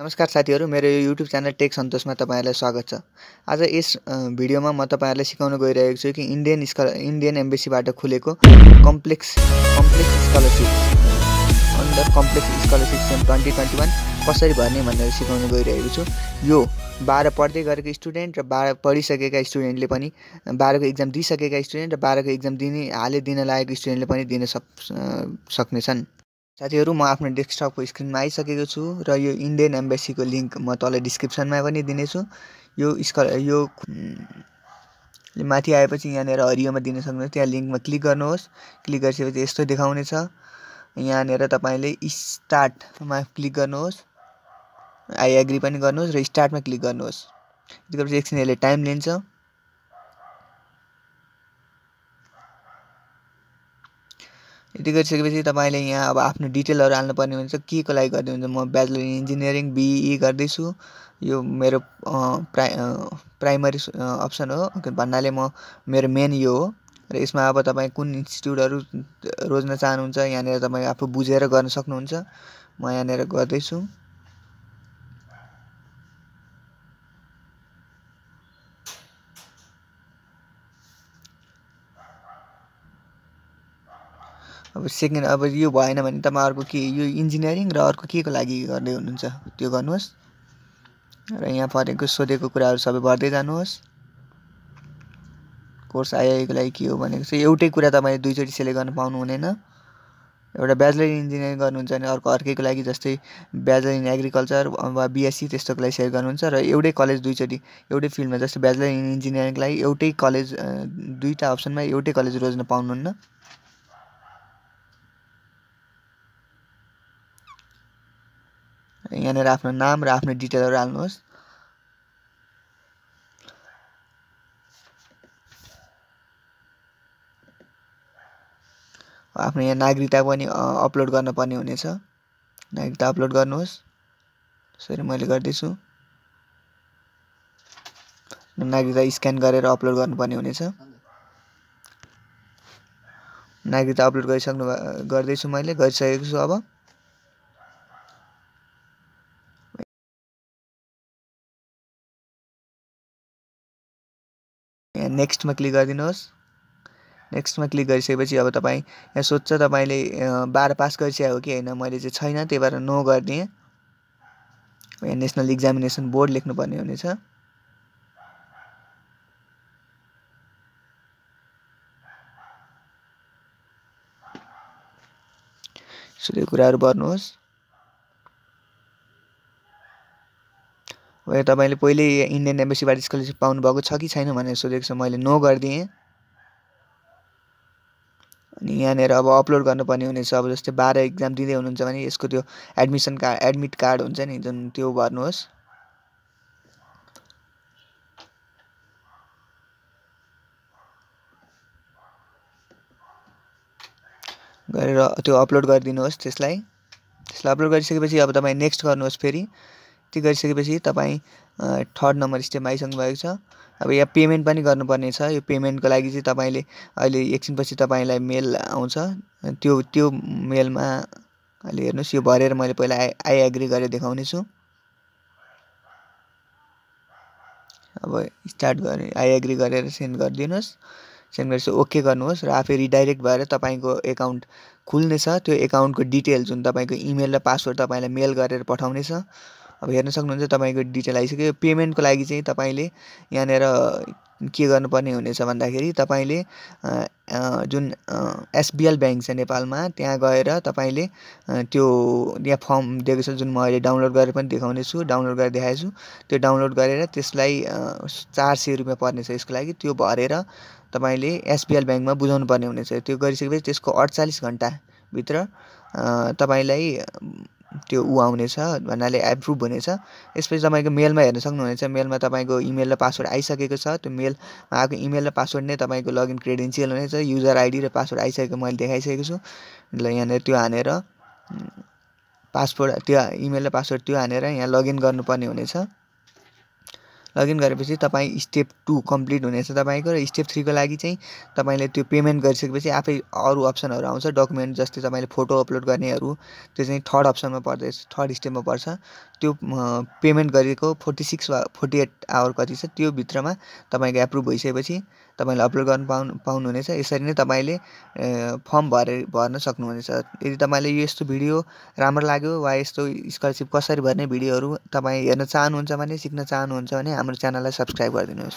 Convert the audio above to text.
नमस्कार साथीहरू मेरो यो युट्युब च्यानल टेक सन्तोषमा तपाईँहरूलाई स्वागत छ आज यस भिडियोमा म तपाईँहरूलाई सिकाउन गइरहेको छु कि इन्डियन स्कल इन्डियन एम्बेसीबाट खुलेको कम्प्लेक्स कम्प्लेक्स स्कलरसिप अन्डर कम्प्लेक्स स्कलरसिप सेम ट्वेन्टी ट्वेन्टी वान कसरी भर्ने भनेर सिकाउन गइरहेको छु यो बाह्र पढ्दै गरेको स्टुडेन्ट र बाह्र पढिसकेका स्टुडेन्टले पनि बाह्रको इक्जाम दिइसकेका स्टुडेन्ट र बाह्रको इक्जाम दिने हालै दिन लागेको स्टुडेन्टले पनि दिन सक् सक्नेछन् साथीहरू म आफ्नो डेस्कटपको स्क्रिनमा आइसकेको छु र यो इन्डियन एम्बेसीको लिङ्क म तल डिस्क्रिप्सनमा पनि दिनेछु यो स्क यो माथि आएपछि यहाँनिर हरियोमा दिन सक्नुहोस् त्यहाँ लिङ्कमा क्लिक गर्नुहोस् क्लिक गरिसकेपछि यस्तो देखाउनेछ यहाँनिर तपाईँले स्टार्टमा क्लिक गर्नुहोस् आई एग्री पनि गर्नुहोस् र स्टार्टमा क्लिक गर्नुहोस् त्यसपछि एकछिन यसले टाइम लिन्छ यति गरिसकेपछि तपाईँले यहाँ अब आफ्नो डिटेलहरू हाल्नुपर्ने हुन्छ को लागि गर्दै हुन्छ म ब्याचलर इन इन्जिनियरिङ बिई गर्दैछु यो मेरो प्राइ प्राइमरी अप्सन हो भन्नाले म मेरो मेन यो हो र यसमा अब तपाईँ कुन इन्स्टिट्युटहरू रोज्न चाहनुहुन्छ यहाँनिर तपाईँ आफू बुझेर गर्न सक्नुहुन्छ म यहाँनिर गर्दैछु अब सेकेन्ड अब यो भएन भने तपाईँ अर्को के यो इन्जिनियरिङ र अर्को के को लागि गर्दै हुनुहुन्छ त्यो गर्नुहोस् र यहाँ परेको सोधेको कुराहरू सबै भर्दै जानुहोस् कोर्स आइआईको लागि के हो भनेको चाहिँ एउटै कुरा तपाईँले दुईचोटि सेलेक्ट गर्न पाउनु हुँदैन एउटा ब्याचलर इन इन्जिनियरिङ गर्नुहुन्छ भने अर्को अर्कैको लागि जस्तै ब्याचलर इन एग्रिकल्चर वा बिएससी त्यस्तोको लागि सेयर गर्नुहुन्छ र एउटै कलेज दुईचोटि एउटै फिल्डमा जस्तै ब्याचलर इन इन्जिनियरिङको लागि एउटै कलेज दुईवटा अप्सनमा एउटै कलेज रोज्न पाउनुहुन्न यहाँनिर आफ्नो नाम र आफ्नो डिटेलहरू हाल्नुहोस् आफ्नो यहाँ नागरिकता पनि अपलोड गर्नुपर्ने हुनेछ नागरिकता अपलोड गर्नुहोस् यसरी मैले गर्दैछु नागरिकता स्क्यान गरेर अपलोड गर्नुपर्ने हुनेछ नागरिकता अपलोड गरिसक्नु गर्दैछु मैले गरिसकेको छु अब नेक्स्टमा क्लिक गरिदिनुहोस् नेक्स्टमा क्लिक गरिसकेपछि अब तपाईँ यहाँ सोध्छ तपाईँले बाह्र पास गरिसकेको कि होइन मैले चाहिँ छैन त्यही भएर नो गरिदिएँ यहाँ नेसनल इक्जामिनेसन बोर्ड लेख्नुपर्ने हुनेछ यसरी कुराहरू भर्नुहोस् तपाईँले पहिल्यै इन्डियन एम्बेसीबाट स्कलरसिप पाउनुभएको छ कि छैन भनेर सोधेको छ मैले नो गरिदिएँ अनि यहाँनिर अब अपलोड गर्नुपर्ने हुनेछ अब जस्तै बाह्र इक्जाम दिँदै हुनुहुन्छ भने यसको त्यो एडमिसन कार्ड एडमिट कार्ड हुन्छ नि जुन त्यो भर्नुहोस् गरेर त्यो अपलोड गरिदिनुहोस् त्यसलाई त्यसलाई अपलोड गरिसकेपछि अब तपाईँ नेक्स्ट गर्नुहोस् फेरि त्यो गरिसकेपछि तपाईँ थर्ड नम्बर स्टेपमा आइसक्नु भएको छ अब यहाँ पेमेन्ट पनि गर्नुपर्ने छ यो पेमेन्टको लागि चाहिँ तपाईँले अहिले एकछिनपछि तपाईँलाई मेल आउँछ त्यो त्यो मेलमा अहिले हेर्नुहोस् यो भरेर मैले पहिला आई आई एग्री गरेर देखाउने छु अब स्टार्ट गरे आई एग्री गरेर सेन्ड गरिदिनुहोस् सेन्ड गरेपछि ओके गर्नुहोस् र आफै रिडाइरेक्ट भएर तपाईँको एकाउन्ट खुल्नेछ त्यो एकाउन्टको डिटेल जुन तपाईँको इमेल र पासवर्ड तपाईँलाई मेल गरेर पठाउनेछ अब हेर्न सक्नुहुन्छ तपाईँको डिटेल आइसक्यो पेमेन्टको लागि चाहिँ तपाईँले यहाँनिर के गर्नुपर्ने हुनेछ भन्दाखेरि तपाईँले जुन एसबिएल ब्याङ्क छ नेपालमा त्यहाँ गएर तपाईँले त्यो यहाँ फर्म दिएको छ जुन म अहिले डाउनलोड गरेर पनि देखाउनेछु डाउनलोड गरेर देखाएछु त्यो डाउनलोड गरेर त्यसलाई चार सय रुपियाँ पर्नेछ यसको लागि त्यो भरेर तपाईँले एसबिएल ब्याङ्कमा बुझाउनु पर्ने हुनेछ त्यो गरिसकेपछि त्यसको अडचालिस घन्टाभित्र तपाईँलाई त्यो ऊ आउनेछ भन्नाले एप्रुभ हुनेछ यसपछि तपाईँको मेलमा हेर्न सक्नुहुनेछ मेलमा तपाईँको इमेल र पासवर्ड आइसकेको छ त्यो मेल आएको इमेल र पासवर्ड नै तपाईँको लगइन क्रेडेन्सियल हुनेछ युजर आइडी र पासवर्ड आइसकेको मैले देखाइसकेको छु ल यहाँनिर त्यो हानेर पासवर्ड त्यो इमेल र पासवर्ड त्यो हानेर यहाँ लगइन गर्नुपर्ने हुनेछ लगइन गरेपछि तपाईँ स्टेप टू कम्प्लिट हुनेछ तपाईँको र स्टेप थ्रीको लागि चाहिँ तपाईँले त्यो पेमेन्ट गरिसकेपछि आफै अरू अप्सनहरू आउँछ डकुमेन्ट जस्तै तपाईँले फोटो अपलोड गर्नेहरू त्यो चाहिँ थर्ड अप्सनमा पर्दैछ थर्ड स्टेपमा पर्छ त्यो पेमेन्ट गरेको फोर्टी सिक्स वा फोर्टी एट आवर कति छ त्यो भित्रमा तपाईँको एप्रुभ भइसकेपछि तपाईँले अपलोड गर्नु पाउनु पाउनुहुनेछ यसरी नै तपाईँले फर्म भरे भर्न सक्नुहुनेछ यदि तपाईँले यो यस्तो भिडियो राम्रो लाग्यो वा यस्तो स्कलरसिप कसरी भर्ने भिडियोहरू तपाईँ हेर्न चाहनुहुन्छ भने सिक्न चाहनुहुन्छ भने हमारे चैनल सब्सक्राइब कर दिन